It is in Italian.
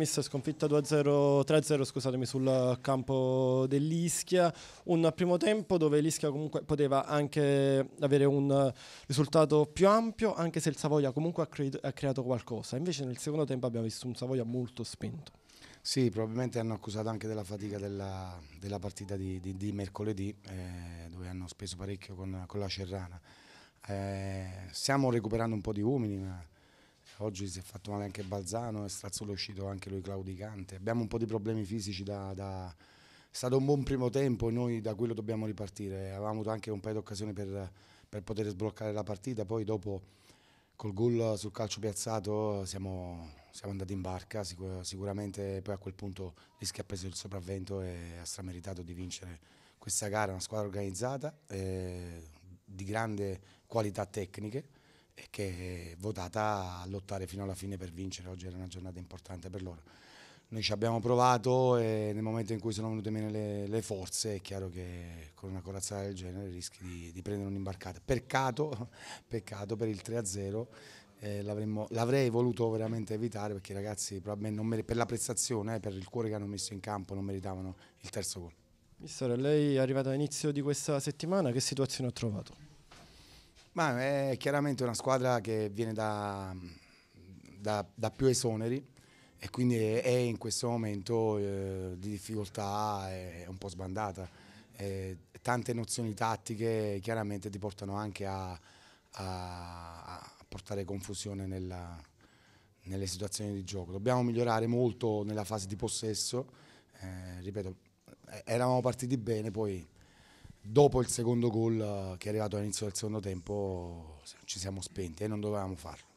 Mister sconfitta 2-0, 3-0 scusatemi, sul campo dell'Ischia. Un primo tempo dove l'Ischia comunque poteva anche avere un risultato più ampio, anche se il Savoia comunque ha, cre- ha creato qualcosa. Invece nel secondo tempo abbiamo visto un Savoia molto spento. Sì, probabilmente hanno accusato anche della fatica della, della partita di, di, di mercoledì, eh, dove hanno speso parecchio con, con la Cerrana. Eh, stiamo recuperando un po' di uomini, ma oggi si è fatto male anche Balzano e Strazzolo è uscito anche lui claudicante. Abbiamo un po' di problemi fisici da, da... È stato un buon primo tempo e noi da quello dobbiamo ripartire. Avevamo avuto anche un paio di occasioni per, per poter sbloccare la partita, poi dopo col gol sul calcio piazzato siamo, siamo andati in barca, sicur sicuramente poi a quel punto rischi ha preso il sopravvento e ha strameritato di vincere questa gara, una squadra organizzata, eh, di grande qualità tecniche e che è votata a lottare fino alla fine per vincere. Oggi era una giornata importante per loro. Noi ci abbiamo provato e nel momento in cui sono venute meno le, le forze è chiaro che con una corazzata del genere rischi di, di prendere un'imbarcata. Peccato, peccato per il 3-0 eh, l'avrei voluto veramente evitare perché i ragazzi per la prestazione, eh, per il cuore che hanno messo in campo non meritavano il terzo gol. Mister, lei è arrivato all'inizio di questa settimana, che situazione ha trovato? Ma eh, è chiaramente una squadra che viene da, da, da più esoneri e quindi è in questo momento eh, di difficoltà, è un po' sbandata. E eh, tante nozioni tattiche chiaramente ti portano anche a, a, a portare confusione nella, nelle situazioni di gioco. Dobbiamo migliorare molto nella fase di possesso, eh, ripeto, eh, eravamo partiti bene, poi dopo il secondo gol eh, che è arrivato all'inizio del secondo tempo ci siamo spenti e eh, non dovevamo farlo.